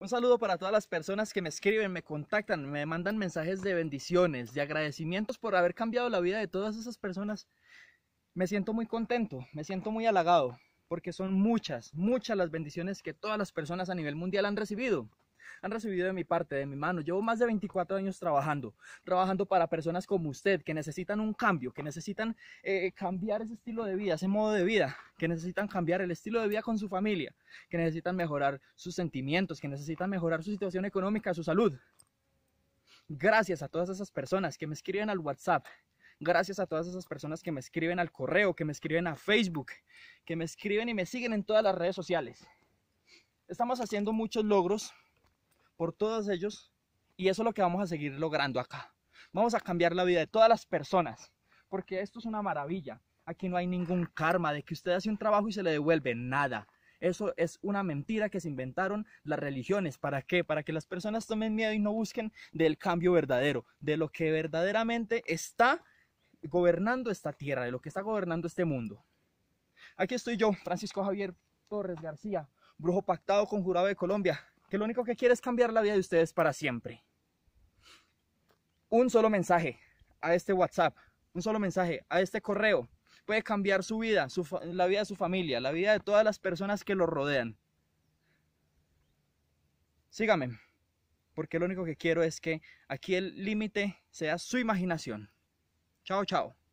Un saludo para todas las personas que me escriben, me contactan, me mandan mensajes de bendiciones, de agradecimientos por haber cambiado la vida de todas esas personas. Me siento muy contento, me siento muy halagado, porque son muchas, muchas las bendiciones que todas las personas a nivel mundial han recibido han recibido de mi parte, de mi mano. Llevo más de 24 años trabajando, trabajando para personas como usted, que necesitan un cambio, que necesitan eh, cambiar ese estilo de vida, ese modo de vida, que necesitan cambiar el estilo de vida con su familia, que necesitan mejorar sus sentimientos, que necesitan mejorar su situación económica, su salud. Gracias a todas esas personas que me escriben al WhatsApp, gracias a todas esas personas que me escriben al correo, que me escriben a Facebook, que me escriben y me siguen en todas las redes sociales. Estamos haciendo muchos logros por todos ellos. Y eso es lo que vamos a seguir logrando acá. Vamos a cambiar la vida de todas las personas, porque esto es una maravilla. Aquí no hay ningún karma de que usted hace un trabajo y se le devuelve nada. Eso es una mentira que se inventaron las religiones. ¿Para qué? Para que las personas tomen miedo y no busquen del cambio verdadero, de lo que verdaderamente está gobernando esta tierra, de lo que está gobernando este mundo. Aquí estoy yo, Francisco Javier Torres García, brujo pactado con jurado de Colombia que lo único que quiere es cambiar la vida de ustedes para siempre. Un solo mensaje a este WhatsApp, un solo mensaje a este correo puede cambiar su vida, la vida de su familia, la vida de todas las personas que lo rodean. Sígame, porque lo único que quiero es que aquí el límite sea su imaginación. Chao, chao.